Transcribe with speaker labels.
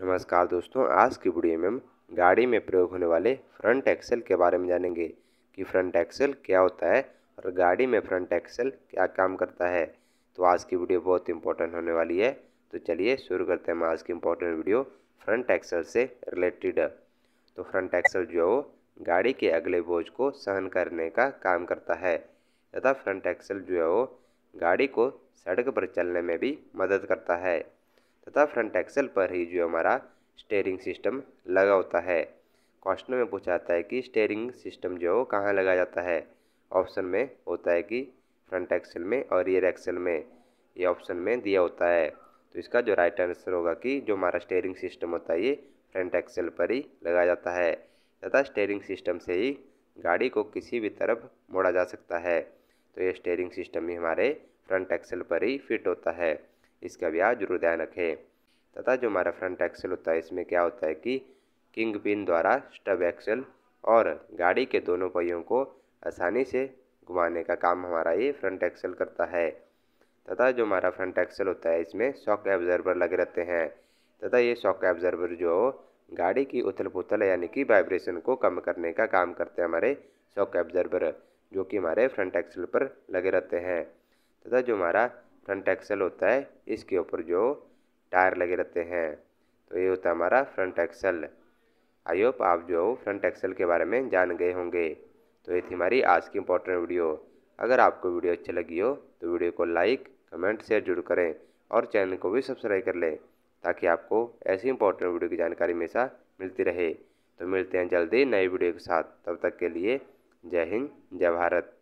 Speaker 1: नमस्कार दोस्तों आज की वीडियो में हम गाड़ी में प्रयोग होने वाले फ्रंट एक्सेल के बारे में जानेंगे कि फ्रंट एक्सेल क्या होता है और गाड़ी में फ्रंट एक्सेल क्या काम करता है तो आज की वीडियो बहुत इंपॉर्टेंट होने वाली है तो चलिए शुरू करते हैं हम आज की इम्पोर्टेंट वीडियो फ्रंट एक्सेल से रिलेटेड तो फ्रंट एक्सेल जो है वो गाड़ी के अगले बोझ को सहन करने का काम करता है तथा फ्रंट एक्सेल जो है वो गाड़ी को सड़क पर चलने में भी मदद करता है तथा फ्रंट एक्सल पर ही जो हमारा स्टेयरिंग सिस्टम लगा होता है क्वेश्चन में पूछा जाता है कि स्टेयरिंग सिस्टम जो है वो कहाँ लगाया जाता है ऑप्शन में होता है कि फ्रंट एक्सल में और रियर एक्सल में ये ऑप्शन में दिया होता है तो इसका जो राइट आंसर होगा कि जो हमारा स्टेयरिंग सिस्टम होता है ये फ्रंट एक्सल पर ही लगाया जाता है तथा स्टेयरिंग सिस्टम से ही गाड़ी को किसी भी तरफ मोड़ा जा सकता है तो ये स्टेयरिंग सिस्टम ही हमारे फ्रंट एक्सल पर ही फिट होता है इसका भी आप जरूर ध्यान रखें तथा जो हमारा फ्रंट एक्सेल होता है इसमें क्या होता है कि किंग पिन द्वारा स्टब एक्सेल और गाड़ी के दोनों पहियों को आसानी से घुमाने का काम हमारा ये फ्रंट एक्सेल करता है तथा जो हमारा फ्रंट एक्सेल होता है इसमें शॉक एब्जर्वर लगे रहते हैं तथा ये शॉक एब्जर्वर जो हो गाड़ी की उथल पुथल यानी कि वाइब्रेशन को कम करने का काम करते हैं हमारे शॉक एब्जर्वर जो कि हमारे फ्रंट एक्सेल पर लगे रहते हैं तथा जो हमारा फ्रंट एक्सेल होता है इसके ऊपर जो टायर लगे रहते हैं तो ये होता है हमारा फ्रंट एक्सल आई होप आप जो हो फ्रंट एक्सल के बारे में जान गए होंगे तो ये थी हमारी आज की इंपॉर्टेंट वीडियो अगर आपको वीडियो अच्छी लगी हो तो वीडियो को लाइक कमेंट शेयर जरूर करें और चैनल को भी सब्सक्राइब कर लें ताकि आपको ऐसी इंपॉर्टेंट वीडियो की जानकारी हमेशा मिलती रहे तो मिलते हैं जल्दी नई वीडियो के साथ तब तक के लिए जय हिंद जय भारत